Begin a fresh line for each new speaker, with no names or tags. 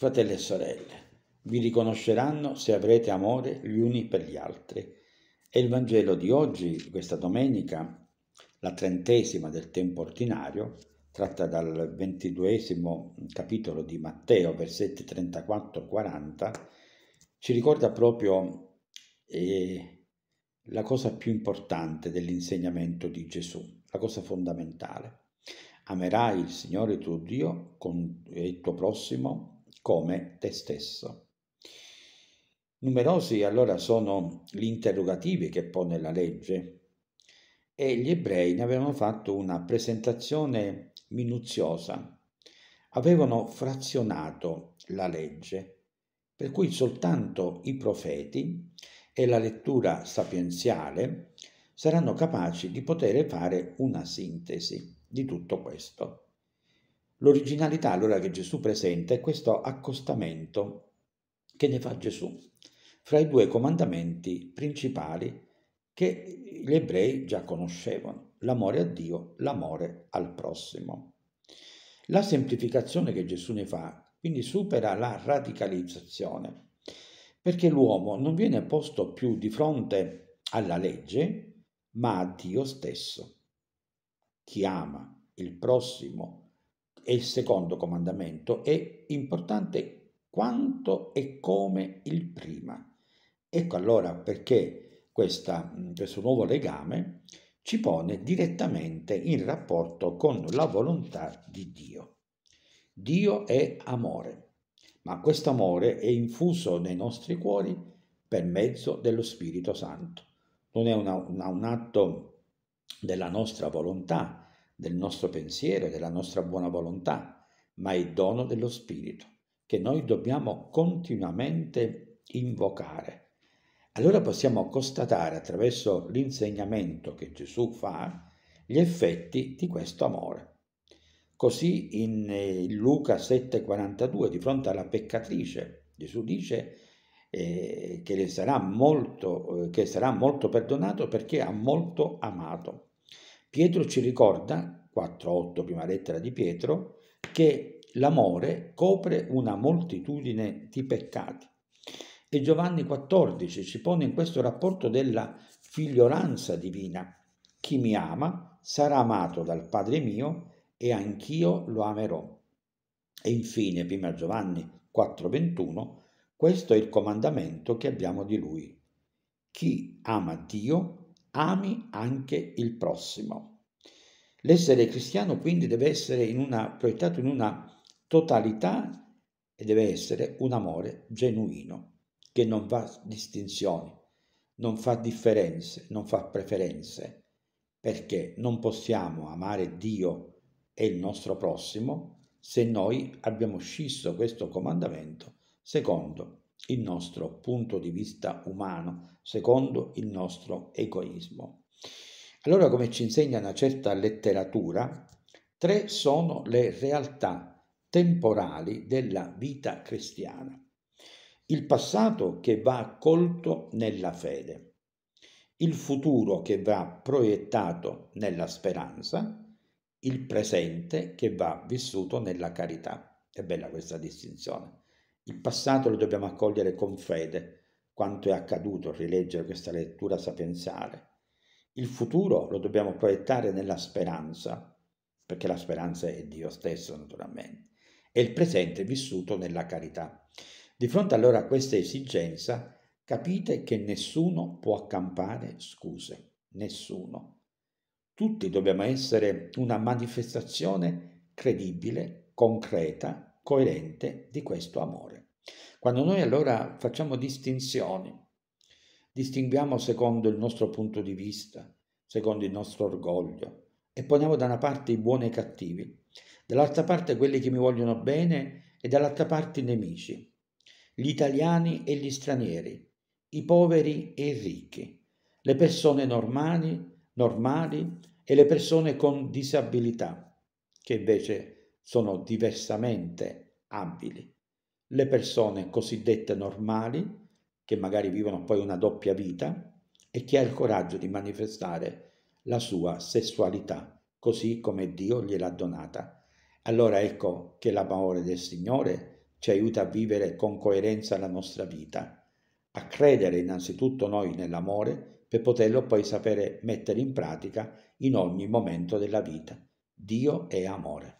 Fratelli e sorelle, vi riconosceranno se avrete amore gli uni per gli altri. E il Vangelo di oggi, questa domenica, la trentesima del tempo ordinario, tratta dal ventiduesimo capitolo di Matteo, versetti 34-40, ci ricorda proprio eh, la cosa più importante dell'insegnamento di Gesù, la cosa fondamentale. Amerai il Signore tuo Dio con, e il tuo prossimo come te stesso. Numerosi allora sono gli interrogativi che pone la legge e gli ebrei ne avevano fatto una presentazione minuziosa, avevano frazionato la legge, per cui soltanto i profeti e la lettura sapienziale saranno capaci di poter fare una sintesi di tutto questo. L'originalità allora che Gesù presenta è questo accostamento che ne fa Gesù fra i due comandamenti principali che gli ebrei già conoscevano, l'amore a Dio, l'amore al prossimo. La semplificazione che Gesù ne fa quindi supera la radicalizzazione, perché l'uomo non viene posto più di fronte alla legge, ma a Dio stesso. Chi ama il prossimo, e il secondo comandamento è importante quanto e come il prima. Ecco allora perché questa, questo nuovo legame ci pone direttamente in rapporto con la volontà di Dio. Dio è amore, ma questo amore è infuso nei nostri cuori per mezzo dello Spirito Santo. Non è una, una, un atto della nostra volontà, del nostro pensiero, della nostra buona volontà, ma è dono dello Spirito, che noi dobbiamo continuamente invocare. Allora possiamo constatare attraverso l'insegnamento che Gesù fa gli effetti di questo amore. Così in eh, Luca 7:42, di fronte alla peccatrice, Gesù dice eh, che, sarà molto, eh, che sarà molto perdonato perché ha molto amato. Pietro ci ricorda, 4.8 prima lettera di Pietro, che l'amore copre una moltitudine di peccati. E Giovanni 14 ci pone in questo rapporto della figliolanza divina. Chi mi ama sarà amato dal Padre mio e anch'io lo amerò. E infine, prima Giovanni 4:21, questo è il comandamento che abbiamo di lui. Chi ama Dio ami anche il prossimo. L'essere cristiano quindi deve essere in una, proiettato in una totalità e deve essere un amore genuino, che non fa distinzioni, non fa differenze, non fa preferenze, perché non possiamo amare Dio e il nostro prossimo se noi abbiamo scisso questo comandamento secondo il nostro punto di vista umano, secondo il nostro egoismo. Allora, come ci insegna una certa letteratura, tre sono le realtà temporali della vita cristiana. Il passato che va accolto nella fede, il futuro che va proiettato nella speranza, il presente che va vissuto nella carità. È bella questa distinzione. Il passato lo dobbiamo accogliere con fede, quanto è accaduto, rileggere questa lettura sapienziale. Il futuro lo dobbiamo proiettare nella speranza, perché la speranza è Dio stesso naturalmente, e il presente vissuto nella carità. Di fronte allora a questa esigenza, capite che nessuno può accampare scuse, nessuno. Tutti dobbiamo essere una manifestazione credibile, concreta coerente di questo amore. Quando noi allora facciamo distinzioni, distinguiamo secondo il nostro punto di vista, secondo il nostro orgoglio e poniamo da una parte i buoni e i cattivi, dall'altra parte quelli che mi vogliono bene e dall'altra parte i nemici, gli italiani e gli stranieri, i poveri e i ricchi, le persone normali, normali e le persone con disabilità, che invece sono diversamente abili. Le persone cosiddette normali, che magari vivono poi una doppia vita, e chi ha il coraggio di manifestare la sua sessualità, così come Dio gliel'ha donata. Allora ecco che l'amore del Signore ci aiuta a vivere con coerenza la nostra vita, a credere innanzitutto noi nell'amore per poterlo poi sapere mettere in pratica in ogni momento della vita. Dio è amore.